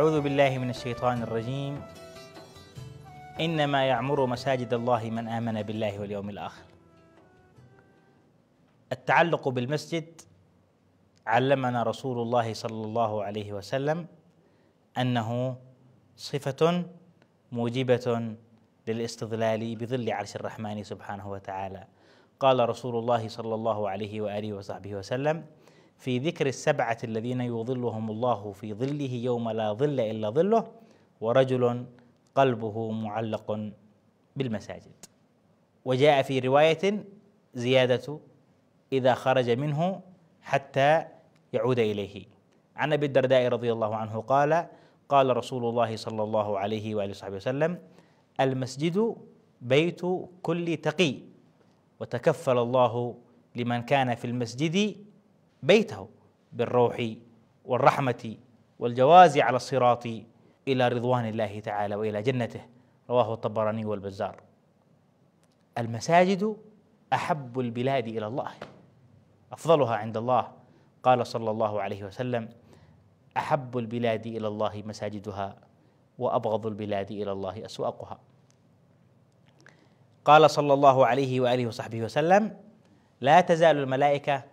أعوذ بالله من الشيطان الرجيم إنما يعمر مساجد الله من آمن بالله واليوم الآخر التعلق بالمسجد علمنا رسول الله صلى الله عليه وسلم أنه صفة موجبة للاستظلال بظل عرش الرحمن سبحانه وتعالى قال رسول الله صلى الله عليه وآله وصحبه وسلم في ذكر السبعة الذين يظلهم الله في ظله يوم لا ظل إلا ظله ورجل قلبه معلق بالمساجد وجاء في رواية زيادة إذا خرج منه حتى يعود إليه عن أبي الدرداء رضي الله عنه قال قال رسول الله صلى الله عليه وآله وصحبه وسلم المسجد بيت كل تقي وتكفل الله لمن كان في المسجد بيته بالروح والرحمة والجواز على الصراط إلى رضوان الله تعالى وإلى جنته رواه الطبراني والبزار المساجد أحب البلاد إلى الله أفضلها عند الله قال صلى الله عليه وسلم أحب البلاد إلى الله مساجدها وأبغض البلاد إلى الله أسواقها قال صلى الله عليه وآله وصحبه وسلم لا تزال الملائكة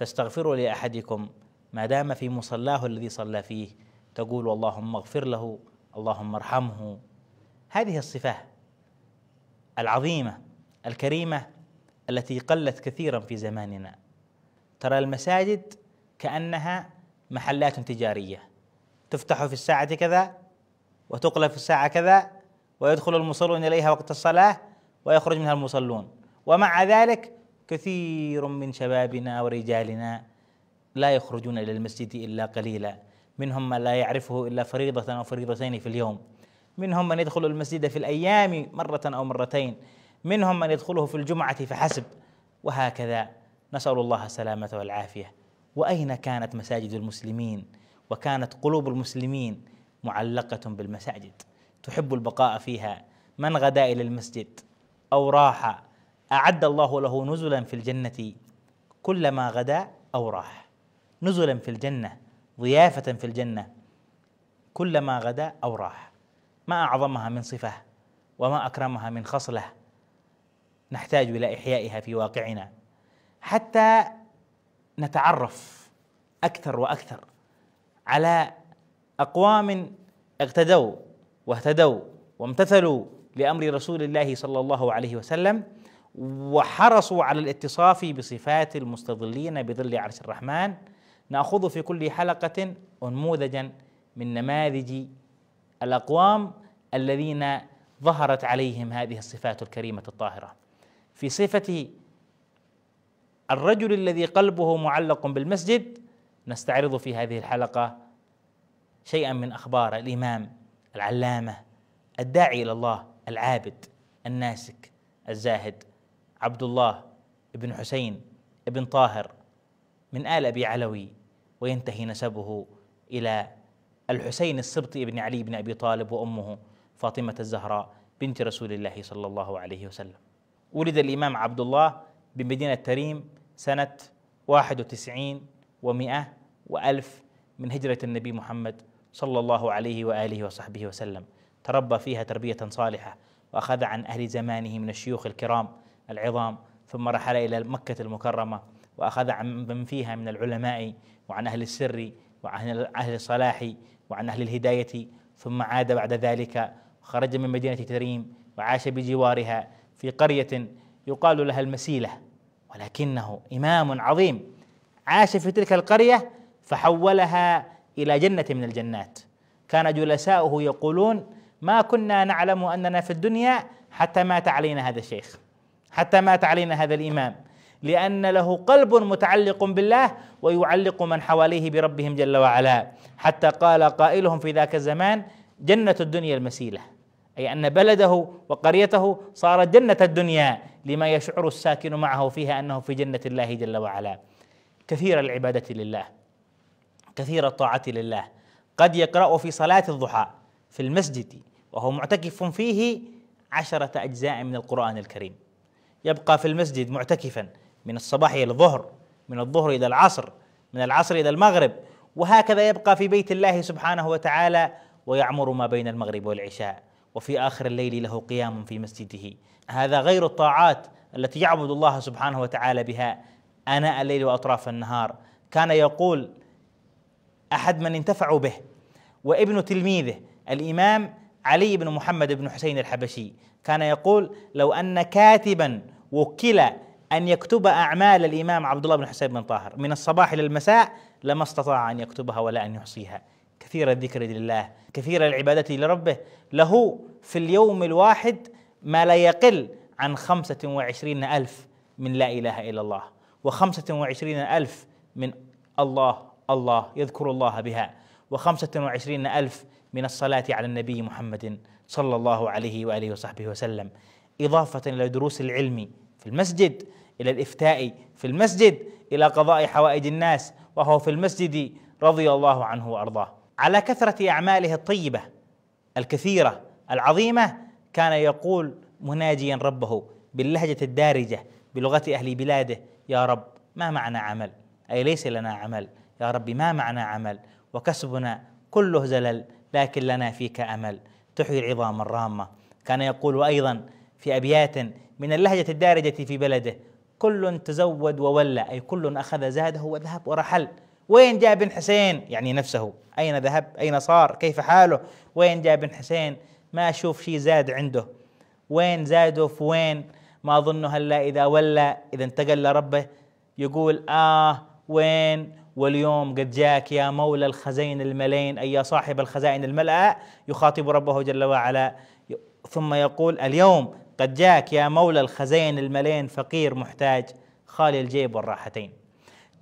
تستغفر لأحدكم ما دام في مصلاه الذي صلى فيه تقول اللهم اغفر له اللهم ارحمه هذه الصفة العظيمة الكريمة التي قلت كثيرا في زماننا ترى المساجد كأنها محلات تجارية تفتح في الساعة كذا وتقلب في الساعة كذا ويدخل المصلون إليها وقت الصلاة ويخرج منها المصلون ومع ذلك كثير من شبابنا ورجالنا لا يخرجون الى المسجد الا قليلا منهم من لا يعرفه الا فريضه او فريضتين في اليوم منهم من يدخل المسجد في الايام مره او مرتين منهم من يدخله في الجمعه فحسب وهكذا نسال الله السلامه والعافيه واين كانت مساجد المسلمين وكانت قلوب المسلمين معلقه بالمساجد تحب البقاء فيها من غدا الى المسجد او راح أعد الله له نزلا في الجنة كلما غدا أو راح نزلا في الجنة ضيافة في الجنة كلما غدا أو راح ما أعظمها من صفة وما أكرمها من خصلة نحتاج إلى إحيائها في واقعنا حتى نتعرف أكثر وأكثر على أقوام اقتدوا واهتدوا وامتثلوا لأمر رسول الله صلى الله عليه وسلم وحرصوا على الاتصاف بصفات المستظلين بظل عرش الرحمن ناخذ في كل حلقه انموذجا من نماذج الاقوام الذين ظهرت عليهم هذه الصفات الكريمه الطاهره في صفه الرجل الذي قلبه معلق بالمسجد نستعرض في هذه الحلقه شيئا من اخبار الامام العلامه الداعي الى الله العابد الناسك الزاهد عبد الله بن حسين بن طاهر من آل أبي علوي وينتهي نسبه إلى الحسين السبطي بن علي بن أبي طالب وأمه فاطمة الزهراء بنت رسول الله صلى الله عليه وسلم ولد الإمام عبد الله بمدينة تريم سنة 91 و100 وألف من هجرة النبي محمد صلى الله عليه وآله وصحبه وسلم تربى فيها تربية صالحة وأخذ عن أهل زمانه من الشيوخ الكرام العظام ثم رحل إلى مكة المكرمة وأخذ عن من فيها من العلماء وعن أهل السر وعن أهل الصلاح وعن أهل الهداية ثم عاد بعد ذلك خرج من مدينة تريم وعاش بجوارها في قرية يقال لها المسيلة ولكنه إمام عظيم عاش في تلك القرية فحولها إلى جنة من الجنات كان جلساؤه يقولون ما كنا نعلم أننا في الدنيا حتى مات علينا هذا الشيخ حتى مات علينا هذا الامام لان له قلب متعلق بالله ويعلق من حواليه بربهم جل وعلا حتى قال قائلهم في ذاك الزمان جنه الدنيا المسيله اي ان بلده وقريته صارت جنه الدنيا لما يشعر الساكن معه فيها انه في جنه الله جل وعلا كثير العباده لله كثير الطاعه لله قد يقرا في صلاه الضحى في المسجد وهو معتكف فيه عشره اجزاء من القران الكريم يبقى في المسجد معتكفا من الصباح الى الظهر من الظهر الى العصر من العصر الى المغرب وهكذا يبقى في بيت الله سبحانه وتعالى ويعمر ما بين المغرب والعشاء وفي اخر الليل له قيام في مسجده هذا غير الطاعات التي يعبد الله سبحانه وتعالى بها اناء الليل واطراف النهار كان يقول احد من انتفعوا به وابن تلميذه الامام علي بن محمد بن حسين الحبشي كان يقول لو ان كاتبا وكل ان يكتب اعمال الامام عبد الله بن حسين بن طاهر من الصباح الى المساء لما استطاع ان يكتبها ولا ان يحصيها كثير الذكر لله كثير العباده لربه له في اليوم الواحد ما لا يقل عن خمسة وعشرين ألف من لا إله إلا الله وخمسة وعشرين ألف من الله الله يذكر الله بها وخمسة وعشرين ألف من الصلاة على النبي محمد صلى الله عليه وآله وصحبه وسلم إضافة إلى دروس العلم في المسجد إلى الإفتاء في المسجد إلى قضاء حوائج الناس وهو في المسجد رضي الله عنه وأرضاه على كثرة أعماله الطيبة الكثيرة العظيمة كان يقول مناجيا ربه باللهجة الدارجة بلغة أهل بلاده يا رب ما معنى عمل أي ليس لنا عمل يا رب ما معنى عمل وكسبنا كله زلل لكن لنا فيك امل تحيي العظام الرامه كان يقول ايضا في ابيات من اللهجه الدارجه في بلده كل تزود وولى اي كل اخذ زاده وذهب ورحل وين جاء بن حسين يعني نفسه أين ذهب أين صار كيف حاله وين جاء بن حسين ما أشوف شيء زاد عنده وين زاده في وين ما أظنه هلا إذا ولى إذا انتقل لربه يقول آه وين واليوم قد جاك يا مولى الخزين الملين أي يا صاحب الخزائن الملأ يخاطب ربه جل وعلا ثم يقول اليوم قد جاك يا مولى الخزين الملين فقير محتاج خالي الجيب والراحتين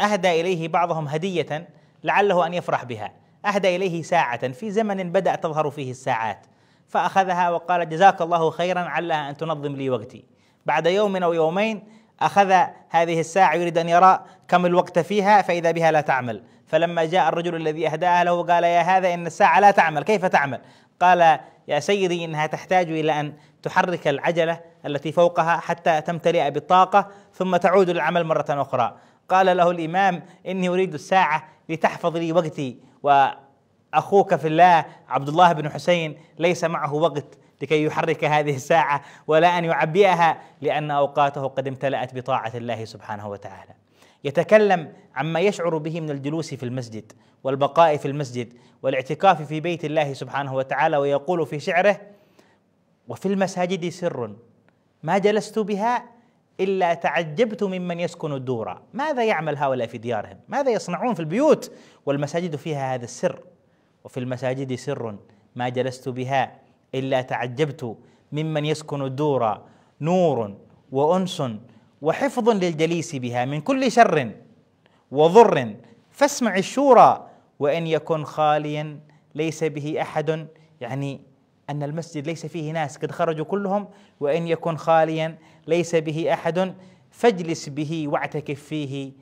أهدى إليه بعضهم هدية لعله أن يفرح بها أهدى إليه ساعة في زمن بدأ تظهر فيه الساعات فأخذها وقال جزاك الله خيرا علها أن تنظم لي وقتي بعد يوم أو يومين أخذ هذه الساعة يريد أن يرى كم الوقت فيها فإذا بها لا تعمل فلما جاء الرجل الذي أهداها له قال يا هذا إن الساعة لا تعمل كيف تعمل قال يا سيدي إنها تحتاج إلى أن تحرك العجلة التي فوقها حتى تمتلئ بالطاقة ثم تعود للعمل مرة أخرى قال له الإمام إني أريد الساعة لتحفظ لي وقتي وأخوك في الله عبد الله بن حسين ليس معه وقت لكي يحرك هذه الساعة ولا أن يعبئها لأن أوقاته قد امتلأت بطاعة الله سبحانه وتعالى يتكلم عما يشعر به من الجلوس في المسجد والبقاء في المسجد والاعتكاف في بيت الله سبحانه وتعالى ويقول في شعره وفي المساجد سر ما جلست بها الا تعجبت ممن يسكن الدورا ماذا يعمل هؤلاء في ديارهم ماذا يصنعون في البيوت والمساجد فيها هذا السر وفي المساجد سر ما جلست بها إلا تعجبت ممن يسكن الدور نور وأنس وحفظ للجليس بها من كل شر وضر فاسمع الشورى وإن يكن خاليا ليس به أحد يعني أن المسجد ليس فيه ناس قد خرجوا كلهم وإن يكن خاليا ليس به أحد فاجلس به واعتكف فيه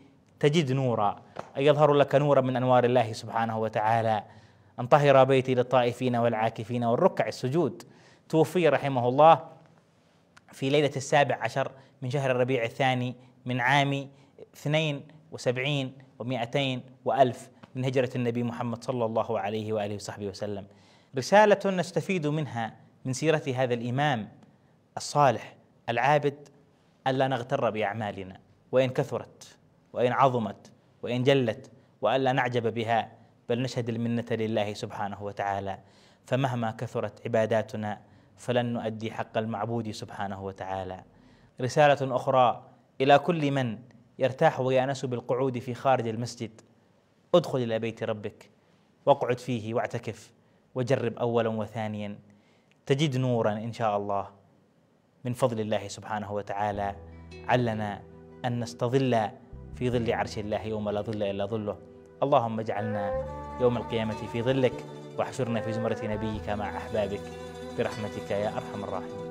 تجد نورا أي يظهر لك نورا من أنوار الله سبحانه وتعالى أن طهر بيتي للطائفين والعاكفين والركع السجود توفي رحمه الله في ليلة السابع عشر من شهر الربيع الثاني من عام اثنين وسبعين ومائتين وألف من هجرة النبي محمد صلى الله عليه وآله وصحبه وسلم رسالة نستفيد منها من سيرة هذا الإمام الصالح العابد ألا نغتر بأعمالنا وإن كثرت وإن عظمت وإن جلت وألا نعجب بها بل نشهد المنة لله سبحانه وتعالى فمهما كثرت عباداتنا فلن نؤدي حق المعبود سبحانه وتعالى رسالة أخرى إلى كل من يرتاح ويأنس بالقعود في خارج المسجد ادخل إلى بيت ربك واقعد فيه واعتكف وجرب أولا وثانيا تجد نورا إن شاء الله من فضل الله سبحانه وتعالى علنا أن نستظل في ظل عرش الله يوم لا ظل إلا ظله اللهم اجعلنا يوم القيامة في ظلك واحشرنا في زمرة نبيك مع أحبابك برحمتك يا أرحم الراحمين